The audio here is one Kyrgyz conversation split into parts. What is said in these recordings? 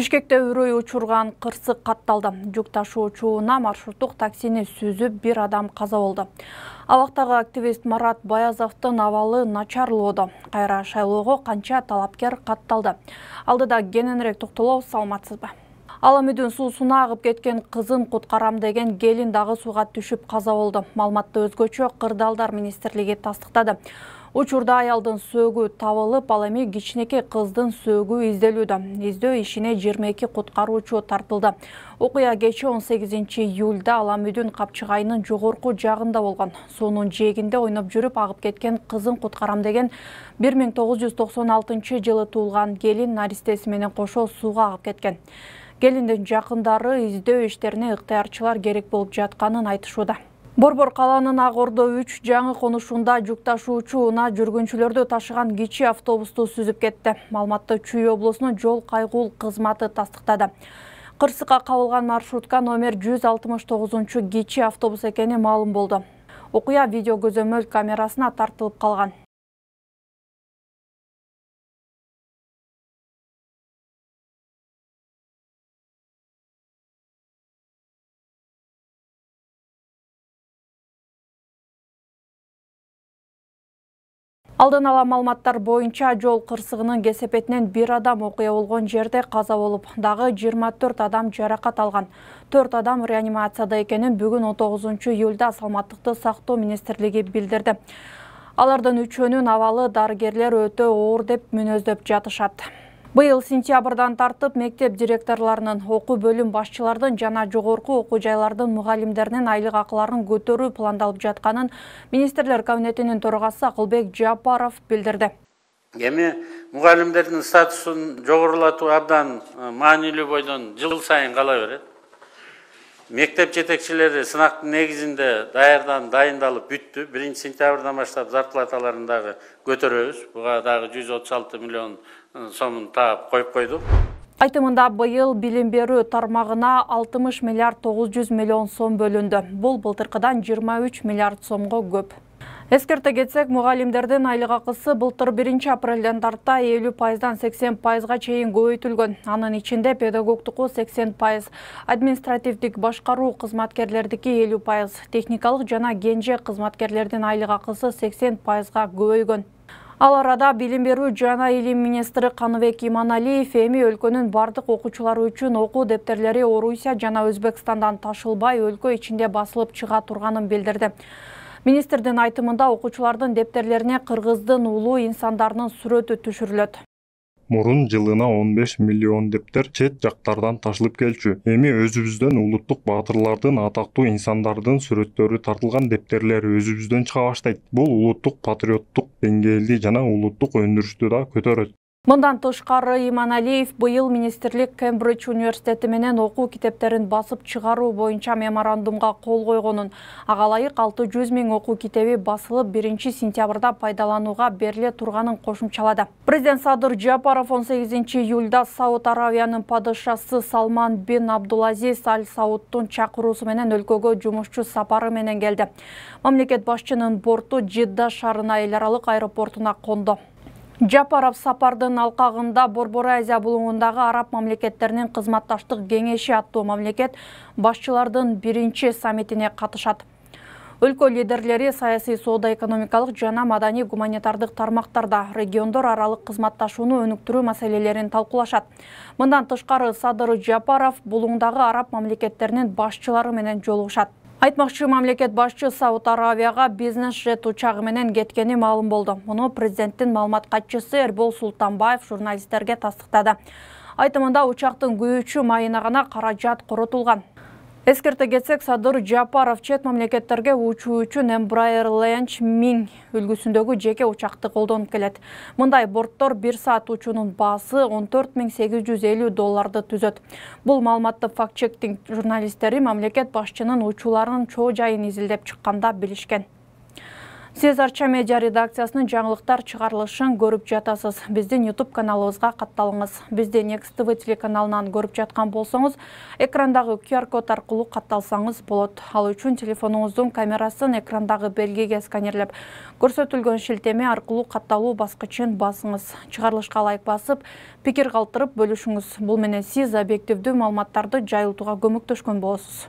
бишкекте үрөй учурган кырсык катталды жүк ташуучу унаа маршруттук таксини сүзүп бир адам каза болду абактагы активист марат баязовдун абалы начарлоодо кайра шайлоого канча талапкер катталды алдыда кененирээк токтолобуз саламатсызбы ал аламүдүн суусуна агып кеткен кызын куткарам деген келин дагы сууга түшүп каза болду маалыматты өзгөчө кырдаалдар министрлиги тастыктады учурда аялдын сөөгү табылып ал эми кичинекей кыздын сөөгү изделүүдө издөө ишине 22 куткаруучу тартылды окуя кечээ 18 июлда аламүдүн капчыгайынын жогорку жагында болгон суунун жээгинде ойноп жүрүп агып кеткен кызын куткарам деген 1996 жылы туулган келин наристеси менен кошо сууга агып кеткен келиндин жакындары издөө иштерине ыктыярчылар керек болуп жатканын айтышууда борбор калаанын ак ордо үч жаңы конушунда жүк ташуучу унаа жүргүнчүлөрдү ташыган кичи автобусту сүзүп кетти маалыматты чүй облусунун жол кайгуул кызматы тастыктады кырсыкка кабылган маршрутка номер жүз алтымыш тогузунчу кичи автобус экени маалым болду окуя видео көзөмөл камерасына тартылып калган алдын ала маалыматтар боюнча жол кырсыгынын кесепетинен бир адам окуя болгон жерде каза болуп дагы жыйырма төрт адам жаракат алган төрт адам реанимацияда экенин бүгүн он тогузунчу июлда саламаттыкты сактоо министрлиги билдирди алардын үчөөнүн абалы дарыгерлер өтө оор деп мүнөздөп жатышат Бұл сентябрдан тартып мектеп директорларының, оқу бөлім басшылардың жана жоғорку оқу жайлардың мұғалімдерінің айлық ақыларын көтеру пландалып жатқанын министрлер кабинетінің төрағасы Ақылбек Жапаров білдірді. Эми мұғалімдердің статусын жоғырлату абдан маанилүү бойдон жыл сайын қала берет. Мектеп жетекшілері сынақтың негізінде даярдан дайындалып бүтті. 1 сентябрдан баштап зарплаталарын дагы көтөрөбүз. Буга дагы 136 миллион сомун таап коюп койдук айтымында быйыл билим берүү тармагына алтымыш миллиард тогуз жүз миллион сом бөлүндү бул былтыркыдан жыйырма үч миллиард сомго көп эскерте кетсек мугалимдердин айлык акысы былтыр биринчи апрелден тарта элүү пайыздан сексен пайызга чейин көбөйтүлгөн анын ичинде педагогтуку сексен пайыз административдик башкаруу кызматкерлердики элүү пайыз техникалык жана кенже кызматкерлердин айлык акысы сексен пайызга көбөйгөн ал арада билим берүү жана илим министри каныбек иманалиев эми өлкөнүн бардык окуучулары үчүн окуу дептерлери орусия жана өзбекстандан ташылбай өлкө ичинде басылып чыга турганын билдирди министрдин айтымында окуучулардын дептерлерине кыргыздын улуу инсандарынын сүрөтү түшүрүлөт мурун жылына 15 миллион дептер чет жактардан ташылып келчү эми өзүбүздөн улуттук баатырлардын атактуу инсандардын сүрөттөрү тартылган дептерлер өзүбүздөн чыга баштайт бул улуттук патриоттук деңгээлди жана улуттук өндүрүштү да көтөрөт мындан тышкары иманалиев быйыл министрлик кембридж университети менен окуу китептерин басып чыгаруу боюнча меморандумга кол койгонун ага ылайык алты жүз миң окуу китеби басылып биринчи сентябрда пайдаланууга бериле турганын кошумчалады президент садыр жапаров он сегизинчи июлда сауд арабиянын падышасы салман бин абдулазиз аль саудтун чакыруусу менен өлкөгө жумушчу сапары менен келди мамлекет башчынын борту жидда шаарына эл аралык аэропортуна кондо Жапаров сапардын алқағында Борбора Азия бұлуындағы араб мамлекеттерінің қызматташтық кеңеші аттуу мамлекет башчылардын биринчи саммитине катышат. Өлкө лидерлери саяси соода экономикалық жана маданий гуманитардык тармақтарда региондор аралық кызматташууну өнүктүрүү мәселелерін талкуулашат. Мындан тышкары Садыр Жапаров булуңдагы араб мамлекеттеринин башчылары менен жолугушат. айтмакчы мамлекет башчы сауд аравияга бизнес жет учагы менен кеткени маалым болду муну президенттин маалымат катчысы эрбол султанбаев журналисттерге тастыктады айтымында учактын күйүүчү майына гана каражат коротулган эскерте кетсек садыр жапаров чет мамлекеттерге учуу үчүн embrair ленч миң үлгүсүндөгү жеке учакты колдонуп келет мындай борттор бир саат учуунун баасы он төрт миң сегиз жүз элүү долларды түзөт бул маалыматты факт факчектинг журналисттери мамлекет башчынын учууларынын чоо жайын изилдеп чыкканда билишкен сиз арча медиа редакциясынын жаңылыктар чыгарылышын көрүп жатасыз биздин outub каналыбызга катталыңыз бизди екс тв телеканалынан көрүп жаткан болсоңуз экрандагы qr код аркылуу катталсаңыз болот ал үчүн телефонуңуздун камерасын экрандагы белгиге сканерлеп көрсөтүлгөн шилтеме аркылуу катталуу баскычын басыңыз чыгарылышка лайк басып пикир калтырып бөлүшүңүз бул менен сиз объективдүү маалыматтарды жайылтууга көмөктөшкөн болосуз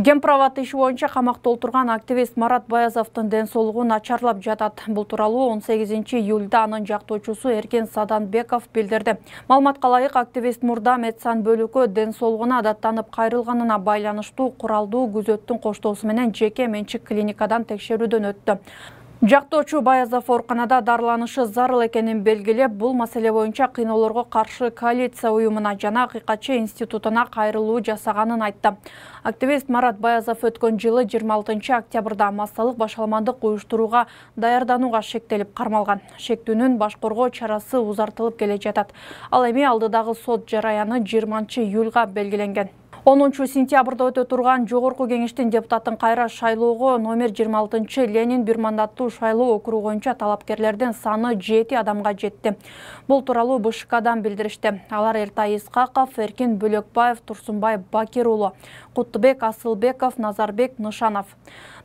кемправад иши боюнча камакта олтурган активист марат баязовдун ден соолугу начарлап жатат бул тууралуу он сегизинчи июлда анын жактоочусу эркин саданбеков билдирди маалыматка ылайык активист мурда медсан бөлүгү ден соолугуна адаттанып кайрылганына байланыштуу куралдуу күзөттүн коштоосу менен жеке менчик клиникадан текшерүүдөн өттү жактоочу баязов ооруканада дарыланышы зарыл экенин белгилеп бул маселе боюнча кыйноолорго каршы коалиция уюмуна жана акыйкатчы институтуна кайрылуу жасаганын айтты активист марат баязов өткөн жылы жыйырма алтынчы октябрда массалык башаламандык уюштурууга даярданууга шектелип кармалган шектүүнүн баш коргоо чарасы узартылып келе жатат ал эми алдыдагы сот жараяны жыйырманчы июлга белгиленген онунчу сентябрда өтө турган жогорку кеңештин депутатын кайра шайлоого номер жыйырма алтынчы ленин бир мандаттуу шайлоо округу боюнча талапкерлердин саны жети адамга жетти бул тууралуу бшкдан билдиришти алар эртай искаков эркин бөлөкбаев турсунбай бакир уулу куттубек асылбеков назарбек нышанов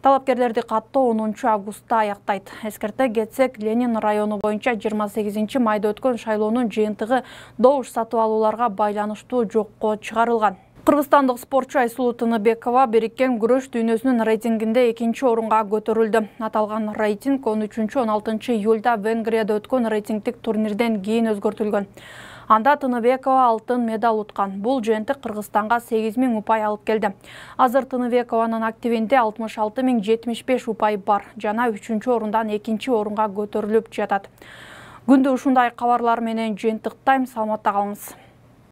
талапкерлерди каттоо онунчу августта аяктайт эскерте кетсек ленин району боюнча жыйырма сегизинчи майда өткөн шайлоонун жыйынтыгы добуш сатып алууларга байланыштуу жокко чыгарылган кыргызстандык спортчу айсулуу тыныбекова бириккен күрөш дүйнөсүнүн рейтингинде экинчи орунга көтөрүлдү аталган рейтинг он үчүнчү он алтынчы июлда венгрияда өткөн рейтингдик турнирден кийин өзгөртүлгөн анда тыныбекова алтын медаль уткан бул жыйынтык кыргызстанга сегиз миң упай алып келди азыр тыныбекованын активинде алтымыш алты миң жетимиш беш упай бар жана үчүнчү орундан экинчи орунга көтөрүлүп жатат күндү ушундай кабарлар менен жыйынтыктайм саламатта калыңыз